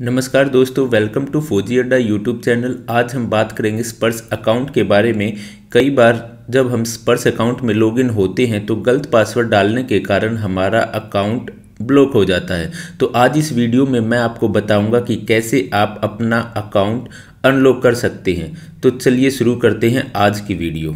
नमस्कार दोस्तों welcome to फौजी अड्डा यूट्यूब चैनल आज हम बात करेंगे स्पर्श अकाउंट के बारे में कई बार जब हम स्पर्श अकाउंट में लॉगिन होते हैं तो गलत पासवर्ड डालने के कारण हमारा अकाउंट ब्लॉक हो जाता है तो आज इस वीडियो में मैं आपको बताऊंगा कि कैसे आप अपना अकाउंट अनलॉक कर सकते हैं तो चलिए शुरू करते हैं आज की वीडियो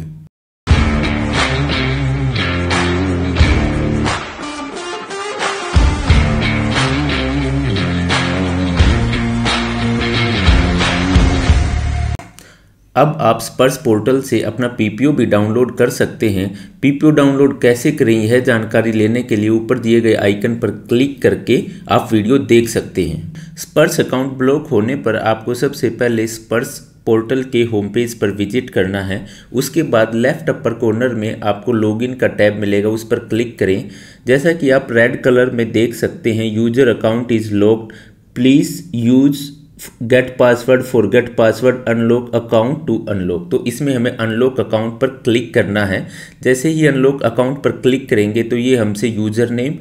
अब आप स्पर्श पोर्टल से अपना पीपीओ भी डाउनलोड कर सकते हैं पीपीओ डाउनलोड कैसे करें यह जानकारी लेने के लिए ऊपर दिए गए आइकन पर क्लिक करके आप वीडियो देख सकते हैं स्पर्श अकाउंट ब्लॉक होने पर आपको सबसे पहले स्पर्श पोर्टल के होम पेज पर विजिट करना है उसके बाद लेफ्ट अपर कॉर्नर में आपको लॉगिन का टैब मिलेगा उस पर क्लिक करें जैसा कि आप रेड कलर में देख सकते हैं user account is locked please use get password for get password unlock account to unlock तो इसमें हमें अनलॉक अकाउंट पर क्लिक करना है जैसे ही अनलॉक अकाउंट पर क्लिक करेंगे तो ये हमसे यूज़र नेम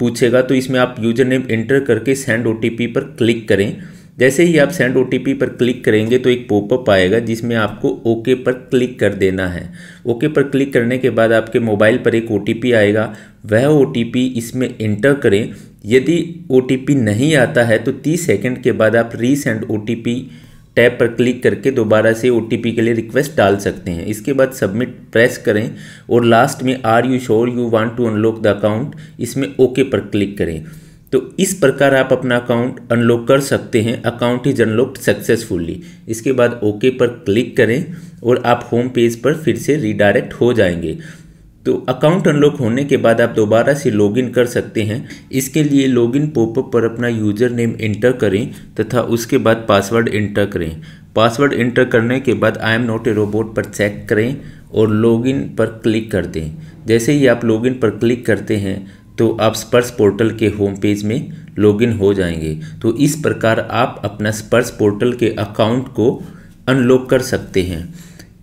पूछेगा तो इसमें आप यूज़र नेम एंटर करके सेंड ओ पर क्लिक करें जैसे ही आप सेंड ओ पर क्लिक करेंगे तो एक पॉपअप आएगा जिसमें आपको ओके पर क्लिक कर देना है ओके पर क्लिक करने के बाद आपके मोबाइल पर एक ओ आएगा वह ओ इसमें एंटर करें यदि ओ नहीं आता है तो तीस सेकेंड के बाद आप रीसेंड ओ टैब पर क्लिक करके दोबारा से ओ के लिए रिक्वेस्ट डाल सकते हैं इसके बाद सबमिट प्रेस करें और लास्ट में are you sure you want to unlock the account इसमें ओके पर क्लिक करें तो इस प्रकार आप अपना अकाउंट अनलॉक कर सकते हैं अकाउंट इज अनलॉक्ड सक्सेसफुली इसके बाद ओके पर क्लिक करें और आप होम पेज पर फिर से रिडायरेक्ट हो जाएंगे तो अकाउंट अनलॉक होने के बाद आप दोबारा से लॉगिन कर सकते हैं इसके लिए लॉगिन पॉपअप पर अपना यूज़र नेम इंटर करें तथा उसके बाद पासवर्ड इंटर करें पासवर्ड इंटर करने के बाद I am not a robot पर चेक करें और लॉगिन पर क्लिक कर दें जैसे ही आप लॉगिन पर क्लिक करते हैं तो आप स्पर्श पोर्टल के होम पेज में लॉगिन हो जाएंगे तो इस प्रकार आप अपना स्पर्श पोर्टल के अकाउंट को अनलॉक कर सकते हैं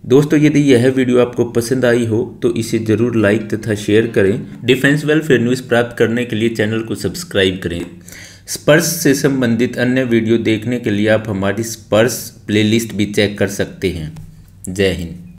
दोस्तों यदि यह वीडियो आपको पसंद आई हो तो इसे जरूर लाइक तथा शेयर करें डिफेंस वेलफेयर न्यूज़ प्राप्त करने के लिए चैनल को सब्सक्राइब करें स्पर्श से संबंधित अन्य वीडियो देखने के लिए आप हमारी स्पर्श प्लेलिस्ट भी चेक कर सकते हैं जय हिंद